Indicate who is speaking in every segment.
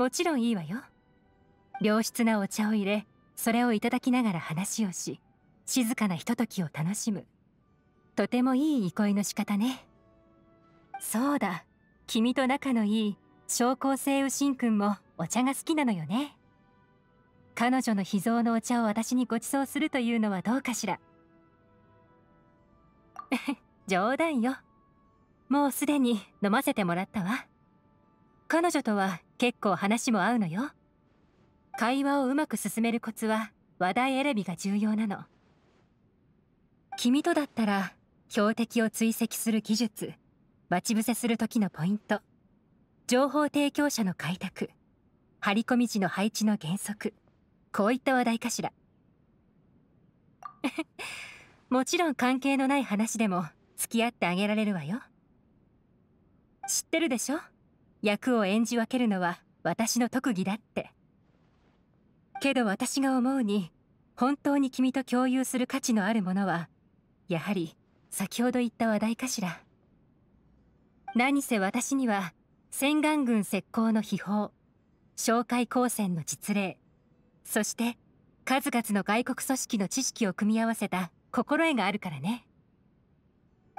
Speaker 1: もちろんいいわよ良質なお茶を入れそれをいただきながら話をし静かなひとときを楽しむとてもいい憩いの仕方ねそうだ君と仲のいい昇降性右心君もお茶が好きなのよね彼女の秘蔵のお茶を私にご馳走するというのはどうかしら 冗談よもうすでに飲ませてもらったわ彼女とは結構話も合うのよ会話をうまく進めるコツは話題選びが重要なの君とだったら標的を追跡する技術待ち伏せする時のポイント情報提供者の開拓張り込み時の配置の原則こういった話題かしら もちろん関係のない話でも付き合ってあげられるわよ知ってるでしょ役を演じ分けるのは私の特技だってけど私が思うに本当に君と共有する価値のあるものはやはり先ほど言った話題かしら何せ私には洗顔軍石膏の秘宝哨戒光線の実例そして数々の外国組織の知識を組み合わせた心得があるからね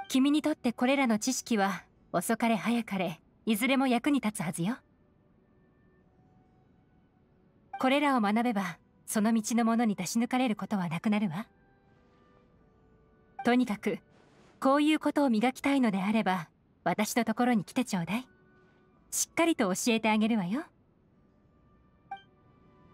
Speaker 1: 君にとってこれらの知識は遅かれ早かれいずれも役に立つはずよこれらを学べばその道のものに出し抜かれることはなくなるわとにかくこういうことを磨きたいのであれば私のところに来てちょうだいしっかりと教えてあげるわよ